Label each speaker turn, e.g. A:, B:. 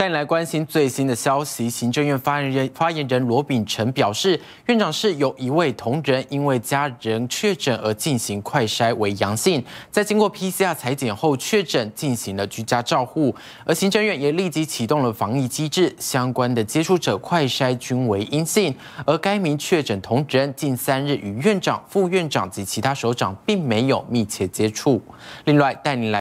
A: 带来关心最新的消息，行政院发言人发言人罗秉成表示，院长室有一位同仁因为家人确诊而进行快筛为阳性，在经过 PCR 裁剪后确诊，进行了居家照护。而行政院也立即启动了防疫机制，相关的接触者快筛均为阴性。而该名确诊同仁近三日与院长、副院长及其他首长并没有密切接触。另外，带你来。